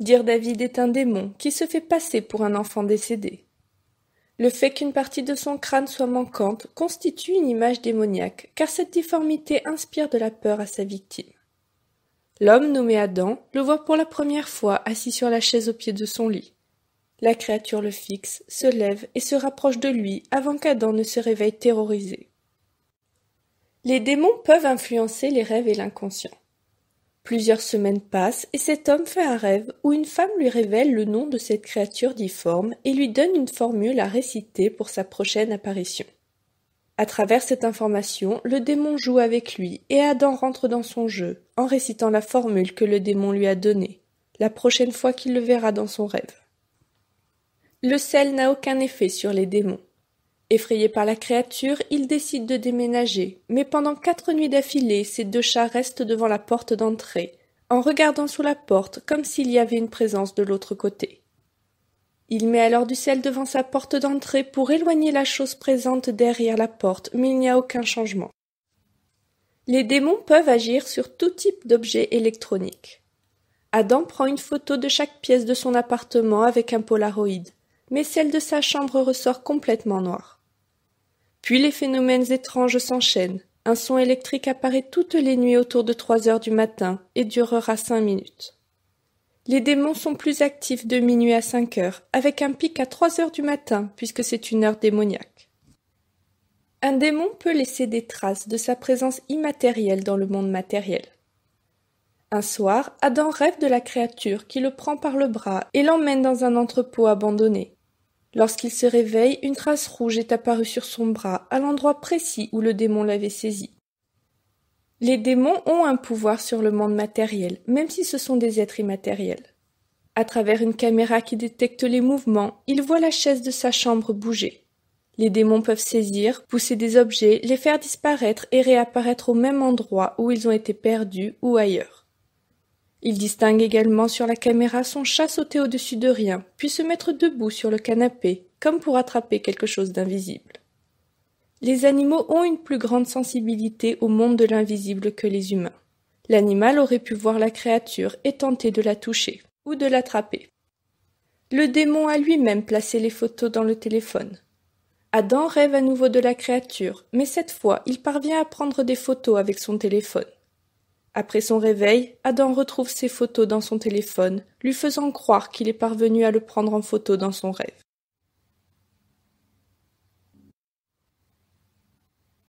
Dire David est un démon qui se fait passer pour un enfant décédé. Le fait qu'une partie de son crâne soit manquante constitue une image démoniaque, car cette difformité inspire de la peur à sa victime. L'homme nommé Adam le voit pour la première fois assis sur la chaise au pied de son lit. La créature le fixe, se lève et se rapproche de lui avant qu'Adam ne se réveille terrorisé. Les démons peuvent influencer les rêves et l'inconscient. Plusieurs semaines passent et cet homme fait un rêve où une femme lui révèle le nom de cette créature difforme et lui donne une formule à réciter pour sa prochaine apparition. À travers cette information, le démon joue avec lui et Adam rentre dans son jeu en récitant la formule que le démon lui a donnée, la prochaine fois qu'il le verra dans son rêve. Le sel n'a aucun effet sur les démons. Effrayé par la créature, il décide de déménager, mais pendant quatre nuits d'affilée, ces deux chats restent devant la porte d'entrée, en regardant sous la porte comme s'il y avait une présence de l'autre côté. Il met alors du sel devant sa porte d'entrée pour éloigner la chose présente derrière la porte, mais il n'y a aucun changement. Les démons peuvent agir sur tout type d'objet électronique. Adam prend une photo de chaque pièce de son appartement avec un polaroid, mais celle de sa chambre ressort complètement noire. Puis les phénomènes étranges s'enchaînent. Un son électrique apparaît toutes les nuits autour de trois heures du matin et durera cinq minutes. Les démons sont plus actifs de minuit à cinq heures, avec un pic à trois heures du matin, puisque c'est une heure démoniaque. Un démon peut laisser des traces de sa présence immatérielle dans le monde matériel. Un soir, Adam rêve de la créature qui le prend par le bras et l'emmène dans un entrepôt abandonné. Lorsqu'il se réveille, une trace rouge est apparue sur son bras, à l'endroit précis où le démon l'avait saisi. Les démons ont un pouvoir sur le monde matériel, même si ce sont des êtres immatériels. À travers une caméra qui détecte les mouvements, il voit la chaise de sa chambre bouger. Les démons peuvent saisir, pousser des objets, les faire disparaître et réapparaître au même endroit où ils ont été perdus ou ailleurs. Il distingue également sur la caméra son chat sauter au-dessus de rien, puis se mettre debout sur le canapé, comme pour attraper quelque chose d'invisible. Les animaux ont une plus grande sensibilité au monde de l'invisible que les humains. L'animal aurait pu voir la créature et tenter de la toucher, ou de l'attraper. Le démon a lui-même placé les photos dans le téléphone. Adam rêve à nouveau de la créature, mais cette fois il parvient à prendre des photos avec son téléphone. Après son réveil, Adam retrouve ses photos dans son téléphone, lui faisant croire qu'il est parvenu à le prendre en photo dans son rêve.